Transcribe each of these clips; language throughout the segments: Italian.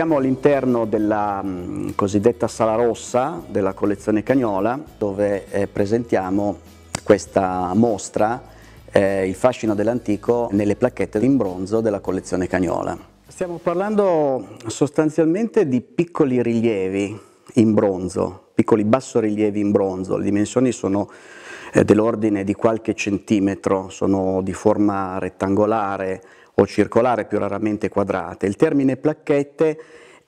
siamo all'interno della mh, mm, cosiddetta Sala Rossa della collezione Cagnola dove eh, presentiamo questa mostra eh, Il fascino dell'antico nelle placchette in bronzo della collezione Cagnola. Stiamo parlando sostanzialmente di piccoli rilievi in bronzo, piccoli bassorilievi in bronzo, le dimensioni sono eh, dell'ordine di qualche centimetro, sono di forma rettangolare, o circolare, più raramente quadrate. Il termine placchette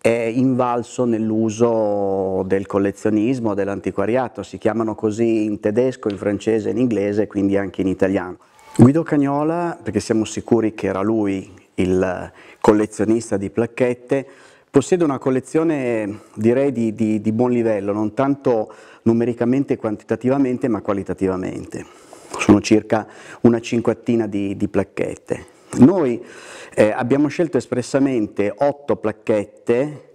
è invalso nell'uso del collezionismo, dell'antiquariato, si chiamano così in tedesco, in francese, in inglese e quindi anche in italiano. Guido Cagnola, perché siamo sicuri che era lui il collezionista di placchette, possiede una collezione direi di, di, di buon livello, non tanto numericamente e quantitativamente ma qualitativamente. Sono circa una cinquantina di, di placchette. Noi eh, abbiamo scelto espressamente otto placchette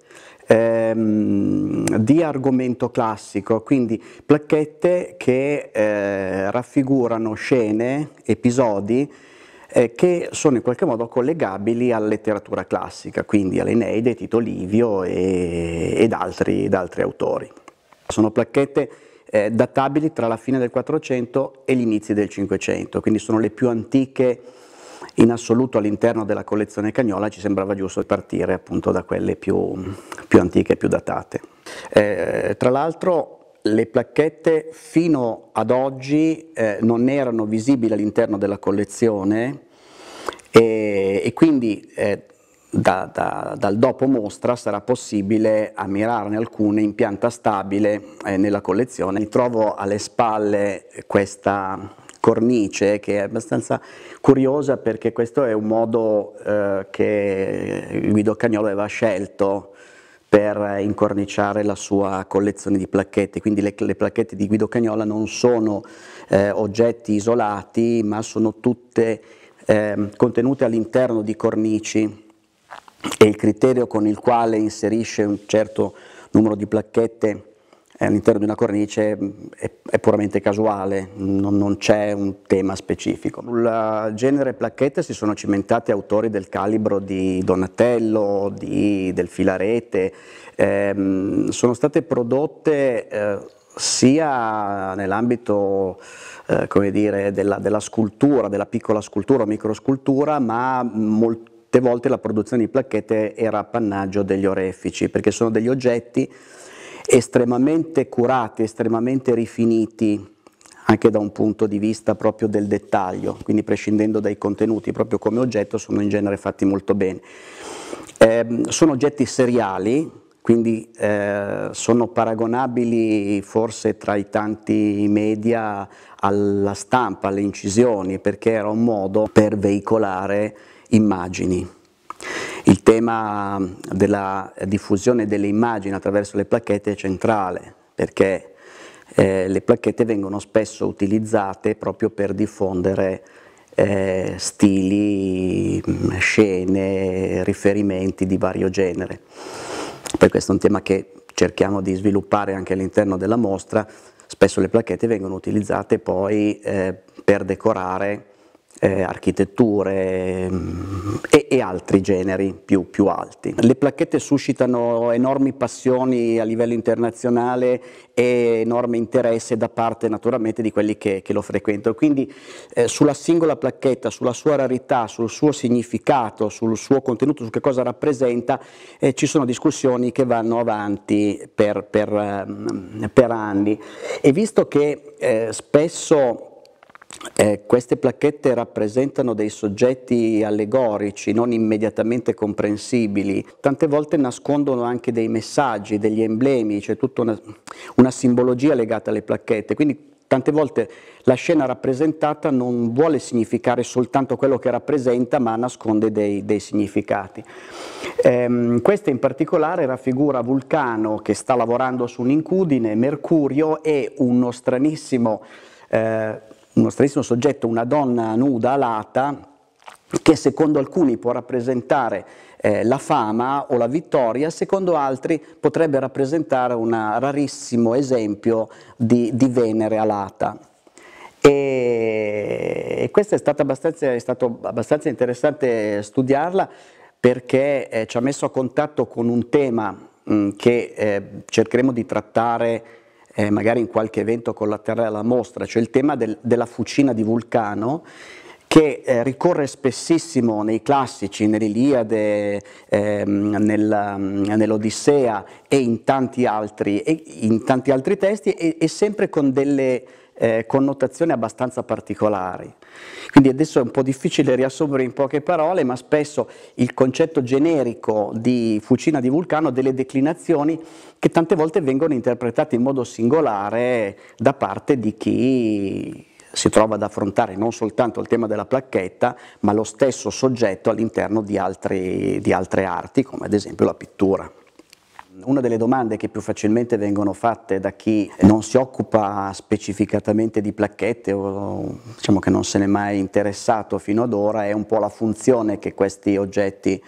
Ehm, di argomento classico, quindi placchette che eh, raffigurano scene, episodi eh, che sono in qualche modo collegabili alla letteratura classica, quindi all'Eneide, Tito Livio e, ed, altri, ed altri autori. Sono placchette eh, databili tra la fine del 400 e gli inizi del 500, quindi sono le più antiche in assoluto all'interno della collezione Cagnola ci sembrava giusto partire appunto da quelle più, più antiche più datate. Eh, tra l'altro le placchette fino ad oggi eh, non erano visibili all'interno della collezione e, e quindi eh, da, da, dal dopo mostra sarà possibile ammirarne alcune in pianta stabile eh, nella collezione. Mi trovo alle spalle questa cornice che è abbastanza curiosa perché questo è un modo eh, che Guido Cagnolo aveva scelto per incorniciare la sua collezione di placchette, quindi le, le placchette di Guido Cagnola non sono eh, oggetti isolati ma sono tutte eh, contenute all'interno di cornici e il criterio con il quale inserisce un certo numero di placchette all'interno di una cornice mm, è, è puramente casuale, non, non c'è un tema specifico. Sul eh, genere placchette si sono cimentati autori del calibro di Donatello, di, del Filarete, ehm, sono state prodotte eh, sia nell'ambito eh, dire, della, della scultura, della piccola scultura o microscultura, ma molto volte la produzione di placchette era appannaggio degli orefici, perché sono degli oggetti estremamente curati, estremamente rifiniti anche da un punto di vista proprio del dettaglio, quindi prescindendo dai contenuti, proprio come oggetto sono in genere fatti molto bene. Eh, sono oggetti seriali, quindi eh, sono paragonabili forse tra i tanti media alla stampa, alle incisioni, perché era un modo per veicolare immagini. Il tema della diffusione delle immagini attraverso le placchette è centrale perché eh, le placchette vengono spesso utilizzate proprio per diffondere eh, stili, mm, scene, riferimenti di vario genere. Per questo è un tema che cerchiamo di sviluppare anche all'interno della mostra, spesso le placchette vengono utilizzate poi eh, per decorare eh, architetture mm, e, e, altri generi più, più, alti. Le placchette suscitano enormi passioni a livello internazionale e enorme interesse da parte naturalmente di quelli che, che lo frequentano, quindi eh, sulla singola placchetta, sulla sua rarità, sul suo significato, sul suo contenuto, su che cosa rappresenta, eh, ci sono discussioni che vanno avanti per, per, ehm, per anni e visto che eh, spesso eh, queste placchette rappresentano dei soggetti allegorici, non immediatamente comprensibili, tante volte nascondono anche dei messaggi, degli emblemi, c'è tutta una, una simbologia legata alle placchette, quindi tante volte la scena rappresentata non vuole significare soltanto quello che rappresenta, ma nasconde dei, dei significati. Ehm, questa in particolare raffigura Vulcano che sta lavorando su un'incudine, Mercurio e uno stranissimo eh, uno stranissimo soggetto, una donna nuda, alata, che secondo alcuni può rappresentare eh, la fama o la vittoria, secondo altri potrebbe rappresentare un rarissimo esempio di, di Venere alata. E, e questo è, è, stato abbastanza interessante studiarla perché eh, ci ha messo a contatto con un tema mh, mm, che eh, cercheremo di trattare eh, magari in qualche evento collaterale alla mostra, cioè il tema del, della fucina di Vulcano che eh, ricorre spessissimo nei classici, nell'Iliade, ehm, nella, mm, nell'Odissea e in tanti altri, e in tanti altri testi e, e sempre con delle eh, connotazioni abbastanza particolari. Quindi adesso è un po' difficile riassumere in poche parole, ma spesso il concetto generico di fucina di vulcano ha delle declinazioni che tante volte vengono interpretate in modo singolare da parte di chi si trova ad affrontare non soltanto il tema della placchetta, ma lo stesso soggetto all'interno di, altri, di altre arti, come ad esempio la pittura una delle domande che più facilmente vengono fatte da chi non si occupa specificatamente di placchette o diciamo che non se n'è mai interessato fino ad ora è un po' la funzione che questi oggetti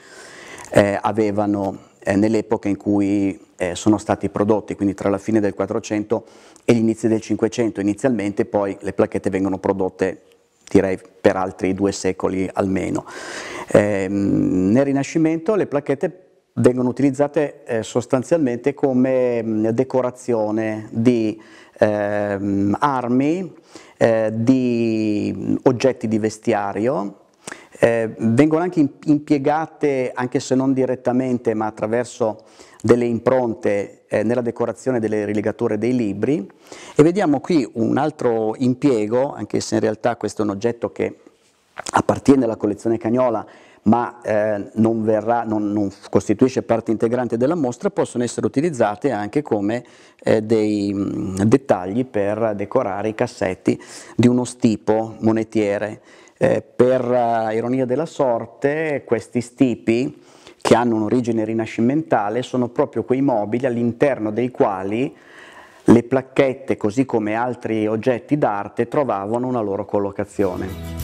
eh, avevano eh, nell'epoca in cui eh, sono stati prodotti, quindi tra la fine del 400 e l'inizio del 500 inizialmente, poi le placchette vengono prodotte direi per altri due secoli almeno. Ehm, nel Rinascimento le placchette vengono utilizzate eh, sostanzialmente come mh, mm, decorazione di ehm, armi, eh, di oggetti di vestiario, eh, vengono anche impiegate, anche se non direttamente, ma attraverso delle impronte eh, nella decorazione delle rilegature dei libri e vediamo qui un altro impiego, anche se in realtà questo è un oggetto che appartiene alla collezione Cagnola ma eh, non, verrà, non, non, costituisce parte integrante della mostra, possono essere utilizzate anche come eh, dei mh, mm, dettagli per decorare i cassetti di uno stipo monetiere. Eh, per uh, ironia della sorte, questi stipi che hanno un'origine rinascimentale sono proprio quei mobili all'interno dei quali le placchette, così come altri oggetti d'arte, trovavano una loro collocazione.